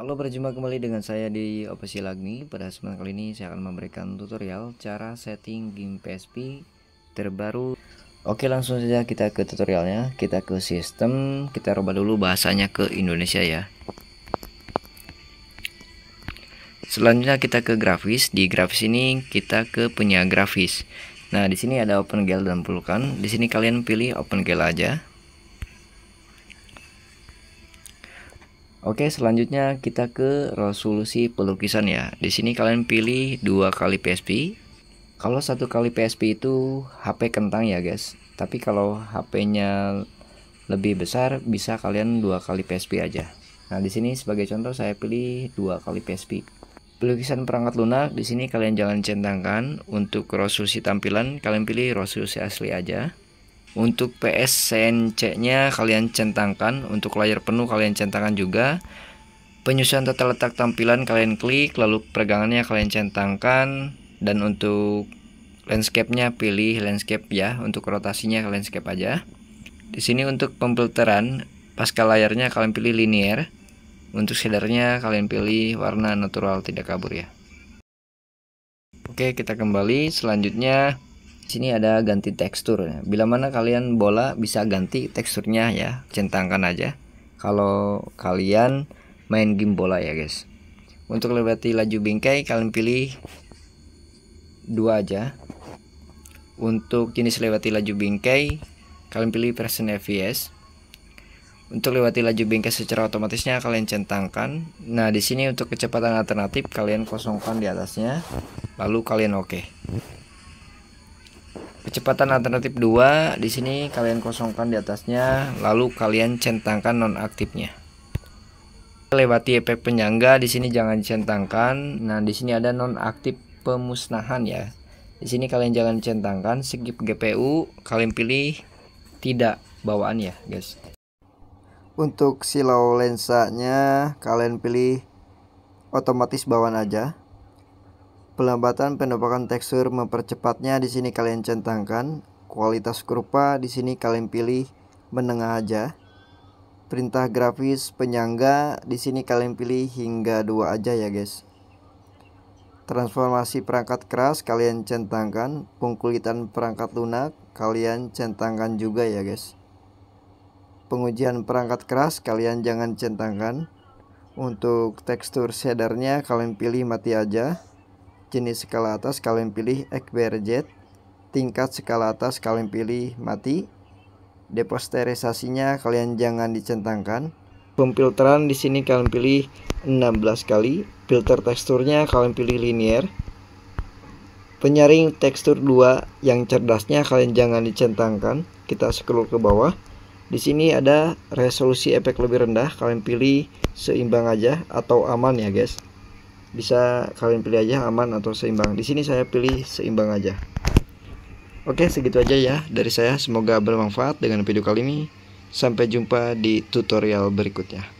Halo, berjumpa kembali dengan saya di Opsi Lagni. Pada kesempatan kali ini saya akan memberikan tutorial cara setting game PSP terbaru. Oke, langsung saja kita ke tutorialnya. Kita ke sistem, kita rubah dulu bahasanya ke Indonesia ya. Selanjutnya kita ke grafis. Di grafis ini kita ke penyiar grafis. Nah, di sini ada open gel dan pulkan. Di sini kalian pilih open gel aja. Oke, selanjutnya kita ke resolusi pelukisan ya. Di sini kalian pilih dua kali PSP. Kalau satu kali PSP itu HP kentang ya, guys. Tapi kalau HP-nya lebih besar, bisa kalian dua kali PSP aja. Nah, di sini sebagai contoh saya pilih dua kali PSP. Pelukisan perangkat lunak di sini kalian jangan centangkan. Untuk resolusi tampilan kalian pilih resolusi asli aja. Untuk PS CNC-nya kalian centangkan, untuk layar penuh kalian centangkan juga. Penyusunan tata letak tampilan kalian klik, lalu peregangannya kalian centangkan dan untuk landscape-nya pilih landscape ya, untuk rotasinya landscape aja. Di sini untuk pemfilteran pasca layarnya kalian pilih linear. Untuk shadernya kalian pilih warna natural tidak kabur ya. Oke, kita kembali. Selanjutnya sini ada ganti tekstur. Ya. Bila mana kalian bola bisa ganti teksturnya ya, centangkan aja. Kalau kalian main game bola ya guys. Untuk lewati laju bingkai kalian pilih dua aja. Untuk jenis lewati laju bingkai kalian pilih person FPS. Untuk lewati laju bingkai secara otomatisnya kalian centangkan. Nah di sini untuk kecepatan alternatif kalian kosongkan di atasnya, lalu kalian oke. Okay kecepatan alternatif 2 di sini kalian kosongkan di atasnya lalu kalian centangkan nonaktifnya lewati efek penyangga di sini jangan centangkan nah di sini ada nonaktif pemusnahan ya di sini kalian jangan centangkan skip GPU kalian pilih tidak bawaan ya guys untuk silau lensanya kalian pilih otomatis bawaan aja Pelambatan penampakan tekstur mempercepatnya di sini kalian centangkan. Kualitas kurva di sini kalian pilih menengah aja. Perintah grafis penyangga di sini kalian pilih hingga dua aja ya guys. Transformasi perangkat keras kalian centangkan, pengkulitan perangkat lunak kalian centangkan juga ya guys. Pengujian perangkat keras kalian jangan centangkan. Untuk tekstur shadernya kalian pilih mati aja Jenis skala atas kalian pilih Ekberjet. Tingkat skala atas kalian pilih mati. Deposterisasinya kalian jangan dicentangkan. Pemfilteran di sini kalian pilih 16 kali. Filter teksturnya kalian pilih linear. Penyaring tekstur 2 yang cerdasnya kalian jangan dicentangkan. Kita scroll ke bawah. Di sini ada resolusi efek lebih rendah, kalian pilih seimbang aja atau aman ya guys bisa kalian pilih aja aman atau seimbang di sini saya pilih seimbang aja oke segitu aja ya dari saya semoga bermanfaat dengan video kali ini sampai jumpa di tutorial berikutnya